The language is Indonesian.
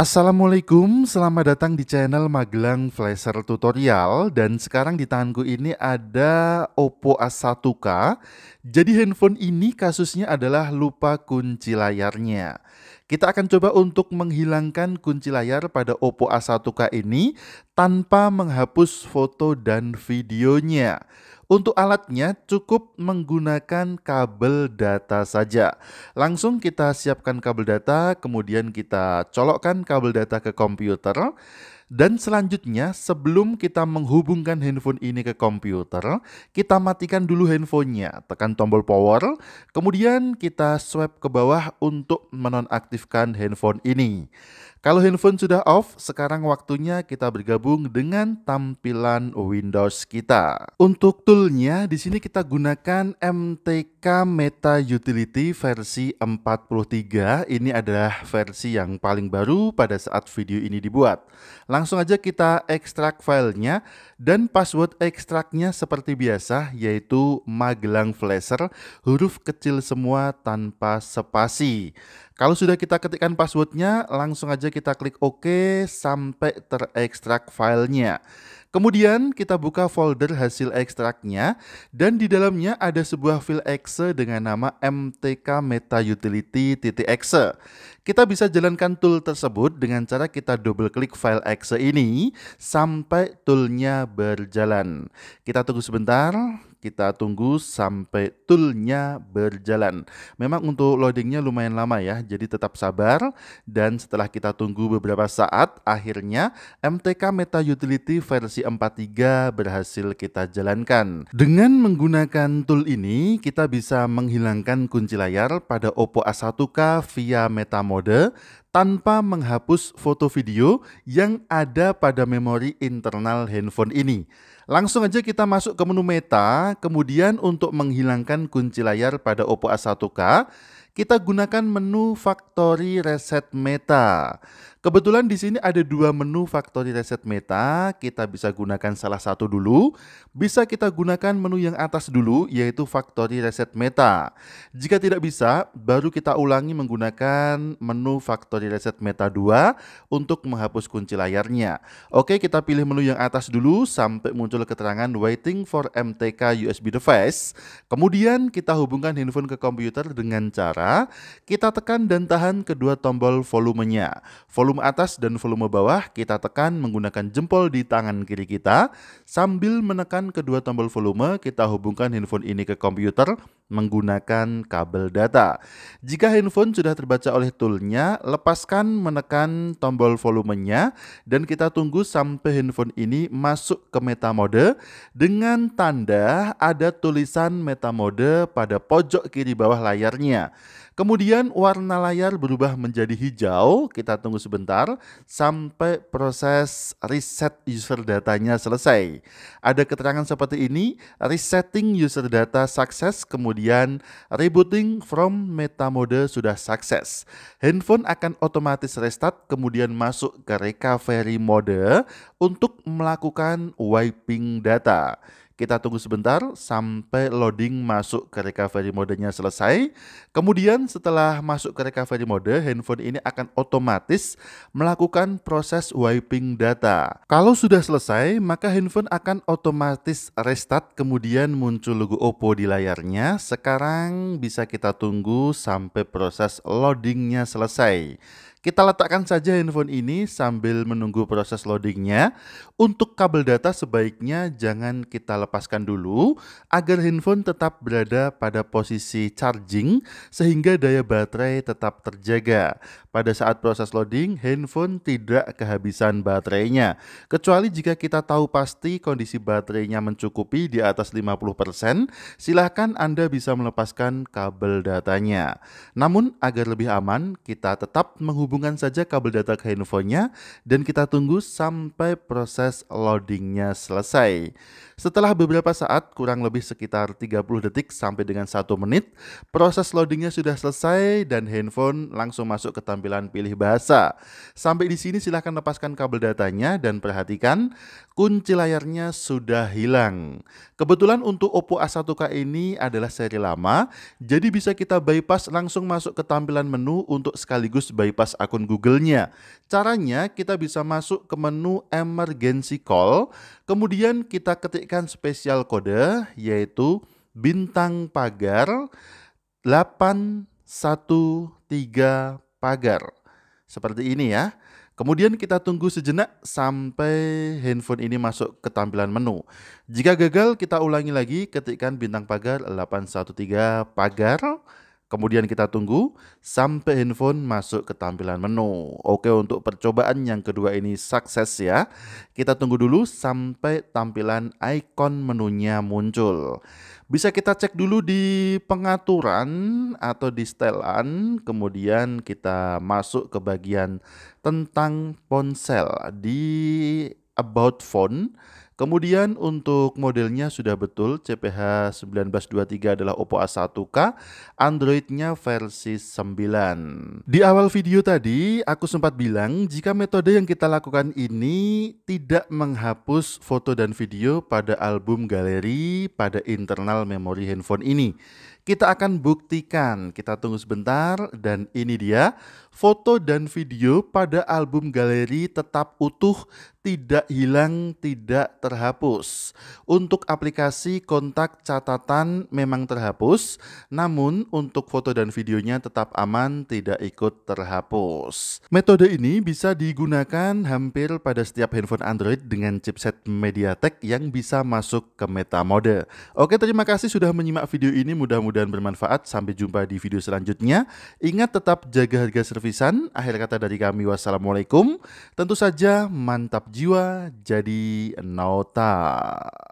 Assalamualaikum, selamat datang di channel Magelang Flasher Tutorial dan sekarang di tanganku ini ada Oppo A1K Jadi handphone ini kasusnya adalah lupa kunci layarnya Kita akan coba untuk menghilangkan kunci layar pada Oppo A1K ini tanpa menghapus foto dan videonya untuk alatnya cukup menggunakan kabel data saja. Langsung kita siapkan kabel data, kemudian kita colokkan kabel data ke komputer. Dan selanjutnya sebelum kita menghubungkan handphone ini ke komputer, kita matikan dulu handphonenya, tekan tombol power, kemudian kita swipe ke bawah untuk menonaktifkan handphone ini. Kalau handphone sudah off, sekarang waktunya kita bergabung dengan tampilan Windows kita. Untuk toolnya, di sini kita gunakan MTK Meta Utility versi 43. Ini adalah versi yang paling baru pada saat video ini dibuat. Langsung aja kita ekstrak filenya dan password ekstraknya seperti biasa yaitu Magelang Flasher huruf kecil semua tanpa spasi. Kalau sudah kita ketikkan passwordnya, langsung aja kita klik OK sampai terekstrak filenya. Kemudian kita buka folder hasil ekstraknya dan di dalamnya ada sebuah file exe dengan nama mtk meta Utility utility.exe. Kita bisa jalankan tool tersebut dengan cara kita double klik file exe ini sampai toolnya berjalan. Kita tunggu sebentar kita tunggu sampai toolnya berjalan. Memang untuk loadingnya lumayan lama ya, jadi tetap sabar. Dan setelah kita tunggu beberapa saat, akhirnya MTK Meta Utility versi 43 berhasil kita jalankan. Dengan menggunakan tool ini, kita bisa menghilangkan kunci layar pada Oppo A1K via Meta Mode tanpa menghapus foto video yang ada pada memori internal handphone ini. Langsung aja kita masuk ke menu meta, kemudian untuk menghilangkan kunci layar pada Oppo A1K, kita gunakan menu factory reset meta. Kebetulan di sini ada dua menu factory reset meta, kita bisa gunakan salah satu dulu, bisa kita gunakan menu yang atas dulu yaitu factory reset meta. Jika tidak bisa, baru kita ulangi menggunakan menu factory reset meta 2 untuk menghapus kunci layarnya. Oke, kita pilih menu yang atas dulu sampai muncul keterangan waiting for MTK USB device. Kemudian kita hubungkan handphone ke komputer dengan cara kita tekan dan tahan kedua tombol volumenya. Volume volume atas dan volume bawah kita tekan menggunakan jempol di tangan kiri kita. Sambil menekan kedua tombol volume, kita hubungkan handphone ini ke komputer menggunakan kabel data. Jika handphone sudah terbaca oleh toolnya, lepaskan menekan tombol volumenya dan kita tunggu sampai handphone ini masuk ke meta mode dengan tanda ada tulisan meta mode pada pojok kiri bawah layarnya. Kemudian warna layar berubah menjadi hijau, kita tunggu sebentar sampai proses reset user datanya selesai. Ada keterangan seperti ini, resetting user data sukses kemudian kemudian rebooting from meta mode sudah sukses. Handphone akan otomatis restart kemudian masuk ke recovery mode untuk melakukan wiping data. Kita tunggu sebentar sampai loading masuk ke recovery modenya selesai. Kemudian setelah masuk ke recovery mode, handphone ini akan otomatis melakukan proses wiping data. Kalau sudah selesai, maka handphone akan otomatis restart kemudian muncul logo Oppo di layarnya. Sekarang bisa kita tunggu sampai proses loadingnya selesai. Kita letakkan saja handphone ini sambil menunggu proses loadingnya. Untuk kabel data sebaiknya jangan kita lepaskan dulu agar handphone tetap berada pada posisi charging sehingga daya baterai tetap terjaga. Pada saat proses loading, handphone tidak kehabisan baterainya. Kecuali jika kita tahu pasti kondisi baterainya mencukupi di atas 50%, silahkan Anda bisa melepaskan kabel datanya. Namun agar lebih aman, kita tetap menghubungi hubungan saja kabel data ke handphonenya dan kita tunggu sampai proses loadingnya selesai. Setelah beberapa saat, kurang lebih sekitar 30 detik sampai dengan 1 menit, proses loadingnya sudah selesai dan handphone langsung masuk ke tampilan pilih bahasa. Sampai di sini silahkan lepaskan kabel datanya dan perhatikan kunci layarnya sudah hilang. Kebetulan untuk Oppo A1K ini adalah seri lama, jadi bisa kita bypass langsung masuk ke tampilan menu untuk sekaligus bypass akun Google-nya. Caranya kita bisa masuk ke menu emergency call, kemudian kita ketikkan spesial kode yaitu bintang pagar 813 pagar. Seperti ini ya. Kemudian kita tunggu sejenak sampai handphone ini masuk ke tampilan menu. Jika gagal, kita ulangi lagi ketikkan bintang pagar 813 pagar Kemudian kita tunggu sampai handphone masuk ke tampilan menu. Oke, untuk percobaan yang kedua ini sukses ya. Kita tunggu dulu sampai tampilan icon menunya muncul. Bisa kita cek dulu di pengaturan atau di setelan, kemudian kita masuk ke bagian tentang ponsel di about phone Kemudian untuk modelnya sudah betul CPH 1923 adalah Oppo A1K, Androidnya versi 9. Di awal video tadi aku sempat bilang jika metode yang kita lakukan ini tidak menghapus foto dan video pada album galeri pada internal memori handphone ini. Kita akan buktikan, kita tunggu sebentar dan ini dia foto dan video pada album galeri tetap utuh tidak hilang, tidak terhapus. Untuk aplikasi kontak catatan memang terhapus, namun untuk foto dan videonya tetap aman, tidak ikut terhapus. Metode ini bisa digunakan hampir pada setiap handphone Android dengan chipset MediaTek yang bisa masuk ke meta mode. Oke, terima kasih sudah menyimak video ini, mudah-mudahan bermanfaat. Sampai jumpa di video selanjutnya. Ingat tetap jaga harga servisan. Akhir kata dari kami, wassalamualaikum. Tentu saja mantap jiwa jadi nota.